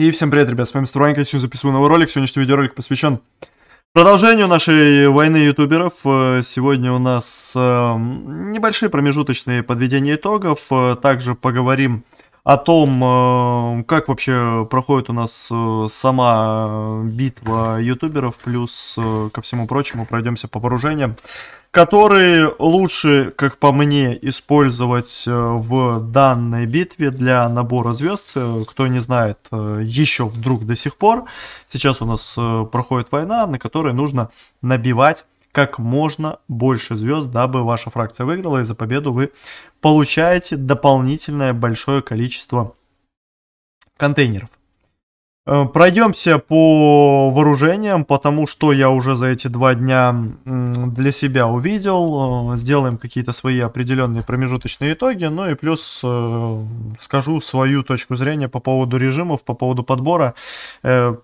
И всем привет, ребят, с вами Струанька, сегодня записываю новый ролик, сегодняшний видеоролик посвящен продолжению нашей войны ютуберов. Э, сегодня у нас э, небольшие промежуточные подведения итогов, э, также поговорим о том, как вообще проходит у нас сама битва ютуберов, плюс ко всему прочему пройдемся по вооружениям которые лучше, как по мне, использовать э, в данной битве для набора звезд. Э, кто не знает, э, еще вдруг до сих пор, сейчас у нас проходит война, на которой нужно набивать как можно больше звезд, дабы ваша фракция выиграла, и за победу вы получаете дополнительное большое количество контейнеров. Э, пройдемся по вооружениям, потому что я уже за эти два дня для себя увидел. Э, сделаем какие-то свои определенные промежуточные итоги. Ну и плюс э, скажу свою точку зрения по поводу режимов, по поводу подбора.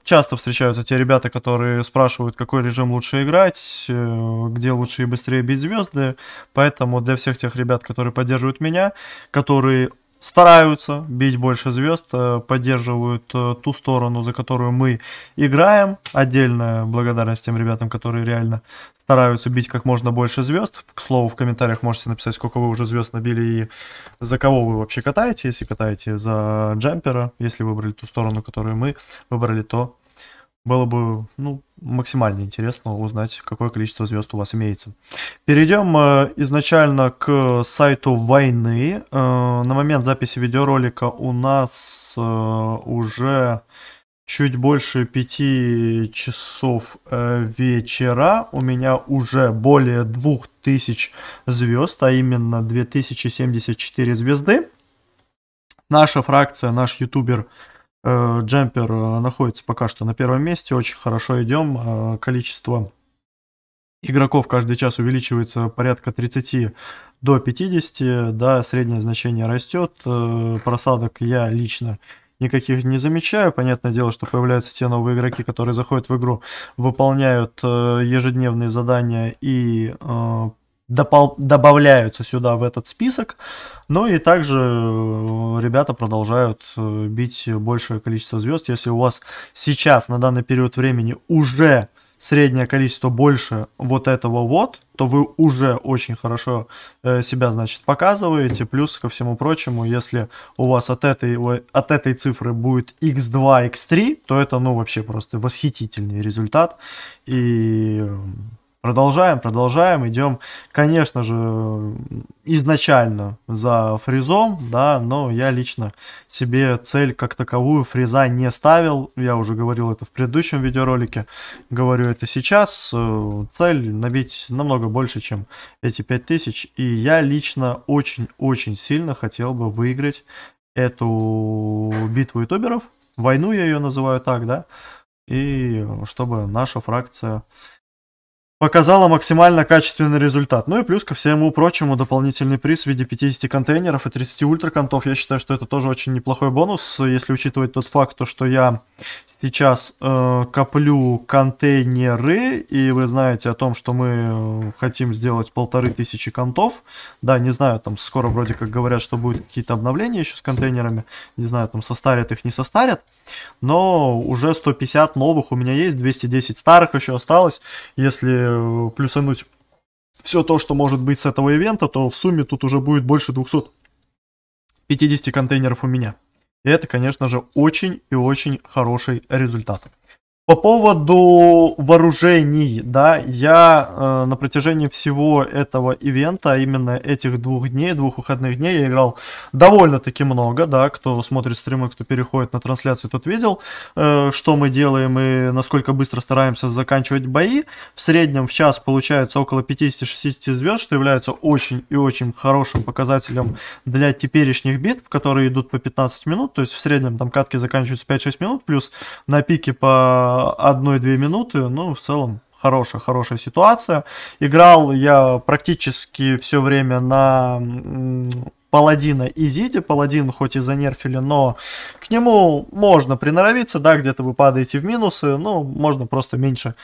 Часто встречаются те ребята, которые спрашивают, какой режим лучше играть, где лучше и быстрее бить звезды. Поэтому для всех тех ребят, которые поддерживают меня, которые стараются бить больше звезд, э, поддерживают э, ту сторону, за которую мы играем. Отдельная благодарность тем ребятам, которые реально стараются бить как можно больше звезд. К слову, в комментариях можете написать, сколько вы уже звезд набили и за кого вы вообще катаете. Если катаете за джампера, если выбрали ту сторону, которую мы выбрали, то было бы ну, максимально интересно узнать, какое количество звезд у вас имеется. Перейдем э, изначально к сайту войны. Э, на момент записи видеоролика у нас э, уже чуть больше 5 часов вечера. У меня уже более 2000 звезд, а именно 2074 звезды. Наша фракция, наш ютубер Э, джампер э, находится пока что на первом месте, очень хорошо идем. Э, количество игроков каждый час увеличивается порядка 30 до 50, да, среднее значение растет, просадок я лично никаких не замечаю. Понятное дело, что появляются те новые игроки, которые заходят в игру, выполняют ежедневные задания и добавляются сюда в этот список. Ну и также э, ребята продолжают э, бить большее количество звезд. Если у вас сейчас на данный период времени уже среднее количество больше вот этого вот, то вы уже очень хорошо э, себя, значит, показываете. Плюс ко всему прочему, если у вас от этой, от этой цифры будет x2, x3, то это, ну, вообще просто восхитительный результат. И Продолжаем, продолжаем, идем, конечно же, изначально за фризом, да, но я лично себе цель как таковую фриза не ставил, я уже говорил это в предыдущем видеоролике, говорю это сейчас, э, цель набить намного больше, чем эти 5000, и я лично очень-очень сильно хотел бы выиграть эту битву ютуберов, войну я ее называю так, да, и чтобы наша фракция показала максимально качественный результат. Ну и плюс ко всему прочему дополнительный приз в виде 50 контейнеров и 30 ультраконтов. Я считаю, что это тоже очень неплохой бонус, если учитывать тот факт, что я сейчас э, коплю контейнеры, и вы знаете о том, что мы э, хотим сделать полторы тысячи контов. Да, не знаю, там скоро вроде как говорят, что будут какие-то обновления еще с контейнерами. Не знаю, там состарят их, не состарят. Но уже 150 новых у меня есть, 210 старых еще осталось. Если если плюсануть все то, что может быть с этого ивента, то в сумме тут уже будет больше 250 контейнеров у меня. И это, конечно же, очень и очень хороший результат. По поводу вооружений, да, я э, на протяжении всего этого ивента, а именно этих двух дней, двух выходных дней, я играл довольно-таки много, да, кто смотрит стримы, кто переходит на трансляцию, тот видел, э, что мы делаем и насколько быстро стараемся заканчивать бои. В среднем в час получается около 50-60 звезд, что является очень и очень хорошим показателем для теперешних битв, которые идут по 15 минут, то есть в среднем там катки заканчиваются 5-6 минут, плюс на пике по одной-две минуты, но в целом хорошая, хорошая ситуация. Играл я практически все время на Паладина и Зиди. Паладин хоть и занерфили, но к нему можно приноровиться, да, где-то вы падаете в минусы, но можно просто меньше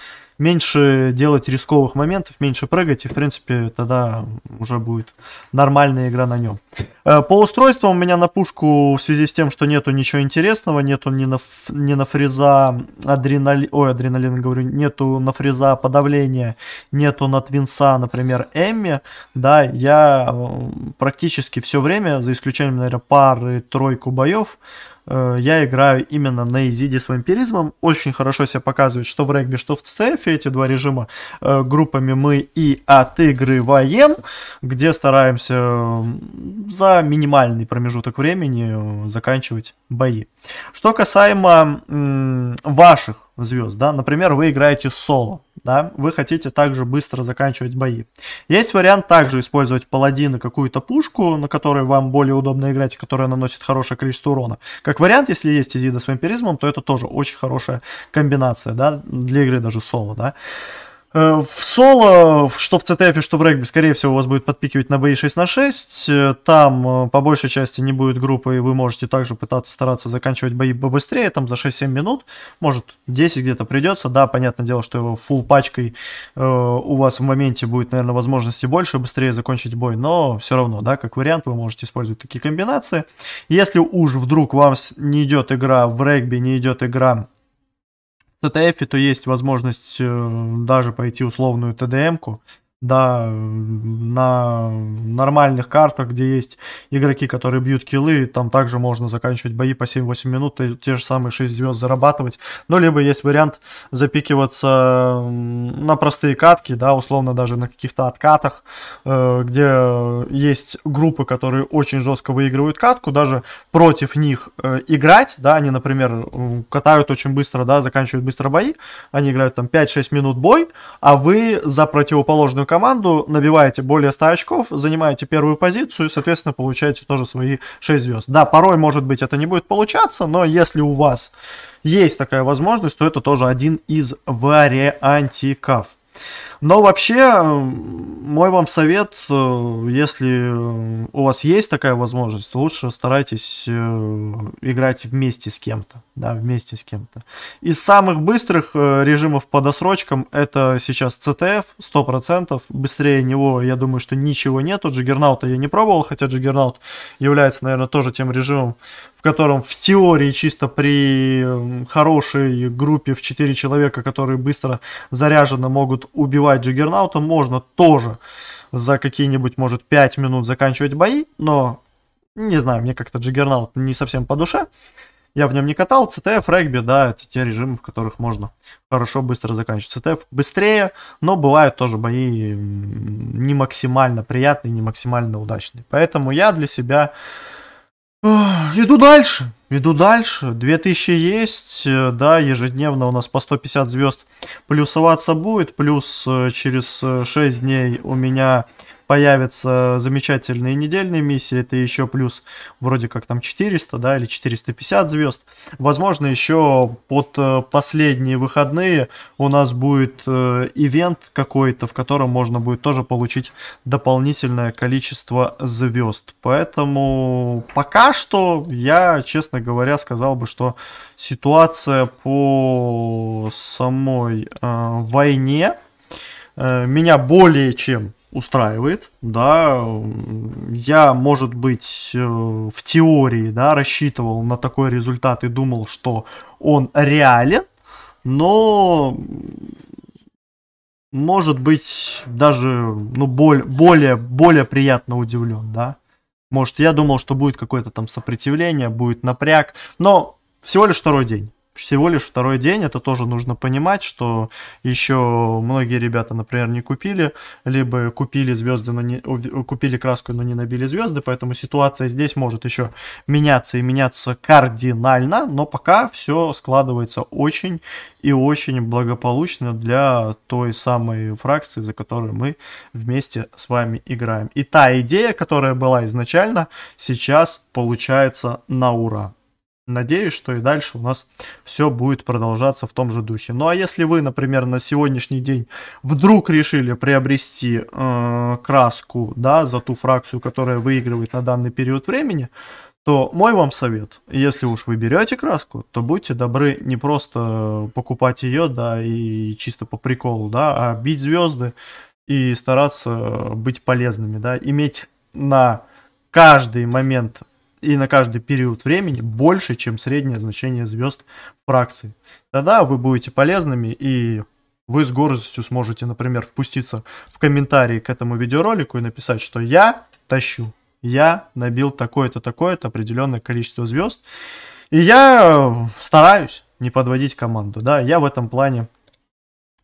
меньше делать рисковых моментов, меньше прыгать, и, в принципе, тогда уже будет нормальная игра на нем. Э, по устройству у меня на пушку в связи с тем, что нету ничего интересного, нету ни на, ни на фреза адреналин, ой, адреналин говорю, нету на фреза подавления, нету на твинса, например, Эмми, да, я э, практически все время, за исключением, наверное, пары-тройку боев, Э, я играю именно на изиде с вампиризмом. Очень хорошо себя показывает, что в регби, что в ЦФ. Эти два режима э, группами мы и отыгрываем, где стараемся за минимальный промежуток времени э, заканчивать бои. Что касаемо ваших звезд, да, например, вы играете соло да, вы хотите также быстро заканчивать бои. Есть вариант также использовать паладина какую-то пушку, на которой вам более удобно играть, которая наносит хорошее количество урона. Как вариант, если есть изида с вампиризмом, то это тоже очень хорошая комбинация, да, для игры даже соло, да. Э, в соло, что в CTF, что в регби, скорее всего, вас будет подпикивать на бои 6 на 6. Э, там э, по большей части не будет группы, и вы можете также пытаться стараться заканчивать бои быстрее, там за 6-7 минут. Может, 10 где-то придется. Да, понятное дело, что его фул пачкой э, у вас в моменте будет, наверное, возможности больше, быстрее закончить бой. Но все равно, да, как вариант, вы можете использовать такие комбинации. Если уж вдруг вам не идет игра в регби, не идет игра в TTF то есть возможность э, даже пойти условную ТДМ-ку да, на нормальных картах, где есть игроки, которые бьют киллы, там также можно заканчивать бои по 7-8 минут и те же самые 6 звезд зарабатывать. Ну, либо есть вариант запикиваться на простые катки, да, условно даже на каких-то откатах, э, где есть группы, которые очень жестко выигрывают катку, даже против них э, играть, да, они, например, катают очень быстро, да, заканчивают быстро бои, они играют там 5-6 минут бой, а вы за противоположную команду, набиваете более 100 очков, занимаете первую позицию и, соответственно, получаете тоже свои 6 звезд. Да, порой, может быть, это не будет получаться, но если у вас есть такая возможность, то это тоже один из вариантиков. Но вообще, мой вам совет, э, если у вас есть такая возможность, то лучше старайтесь э, играть вместе с кем-то. Да, вместе с кем-то. Из самых быстрых э, режимов по досрочкам это сейчас CTF 100%. Быстрее него, я думаю, что ничего нету. Джиггернаута я не пробовал, хотя Джиггернаут является, наверное, тоже тем режимом, в котором в теории чисто при хорошей группе в 4 человека, которые быстро заряжены, могут убивать атаковать Джиггернаутом, можно тоже за какие-нибудь, может, 5 минут заканчивать бои, но, не знаю, мне как-то Джиггернаут не совсем по душе. Я в нем не катал. CTF, регби, да, это те режимы, в которых можно хорошо, быстро заканчивать. CTF быстрее, но бывают тоже бои не максимально приятные, не максимально удачные. Поэтому я для себя иду дальше. Иду дальше, 2000 есть, э, да, ежедневно у нас по 150 звезд плюсоваться будет, плюс э, через 6 э, дней у меня появятся замечательные недельные миссии, это еще плюс вроде как там 400, да, или 450 звезд. Возможно, еще под э, последние выходные у нас будет э, ивент какой-то, в котором можно будет тоже получить дополнительное количество звезд. Поэтому пока что я, честно говоря, сказал бы, что ситуация по самой э, войне э, меня более чем устраивает, да, я, может быть, э, в теории, да, рассчитывал на такой результат и думал, что он реален, но, может быть, даже, ну, боль, более, более приятно удивлен, да. Может, я думал, что будет какое-то там сопротивление, будет напряг, но всего лишь второй день всего лишь второй день, это тоже нужно понимать, что еще многие ребята, например, не купили, либо купили звезды, но не, купили краску, но не набили звезды, поэтому ситуация здесь может еще меняться и меняться кардинально, но пока все складывается очень и очень благополучно для той самой фракции, за которую мы вместе с вами играем. И та идея, которая была изначально, сейчас получается на ура. Надеюсь, что и дальше у нас все будет продолжаться в том же духе. Ну а если вы, например, на сегодняшний день вдруг решили приобрести э, краску да, за ту фракцию, которая выигрывает на данный период времени, то мой вам совет, если уж вы берете краску, то будьте добры не просто покупать ее, да, и чисто по приколу, да, а бить звезды и стараться быть полезными, да, иметь на каждый момент и на каждый период времени больше, чем среднее значение звезд фракции. Тогда вы будете полезными и вы с гордостью сможете, например, впуститься в комментарии к этому видеоролику и написать, что я тащу, я набил такое-то, такое-то определенное количество звезд, и я э, стараюсь не подводить команду, да, я в этом плане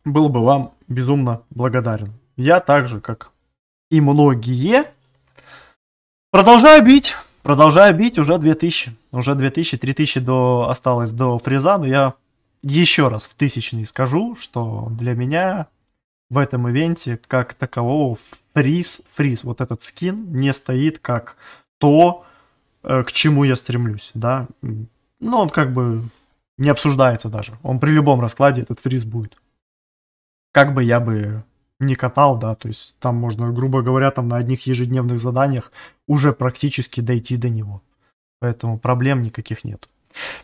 был бы вам безумно благодарен. Я так же, как и многие, продолжаю бить Продолжаю бить, уже 2000. Уже 2000, 3000 до, осталось до фреза, но я еще раз в тысячный скажу, что для меня в этом ивенте как такового фриз, фриз, вот этот скин не стоит как то, э, к чему я стремлюсь, да. Ну он как бы не обсуждается даже. Он при любом раскладе этот фриз будет. Как бы я бы не катал, да, то есть там можно, грубо говоря, там на одних ежедневных заданиях уже практически дойти до него. Поэтому проблем никаких нет.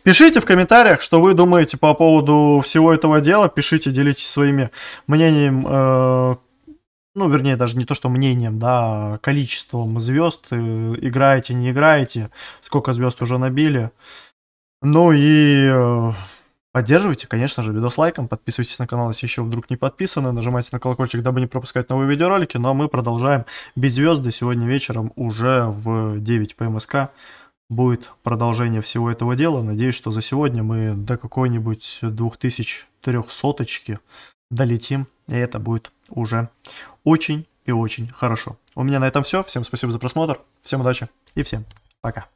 Пишите в комментариях, что вы думаете по поводу всего этого дела. Пишите, делитесь своими мнением, э, ну, вернее, даже не то, что мнением, да, а количеством звезд. Э, играете, не играете, сколько звезд уже набили. Ну и... Э, Поддерживайте, конечно же, видео с лайком, подписывайтесь на канал, если еще вдруг не подписаны, нажимайте на колокольчик, дабы не пропускать новые видеоролики, ну а мы продолжаем бить звезды, сегодня вечером уже в 9 по МСК будет продолжение всего этого дела, надеюсь, что за сегодня мы до какой-нибудь 2300-очки долетим, и это будет уже очень и очень хорошо. У меня на этом все, всем спасибо за просмотр, всем удачи и всем пока.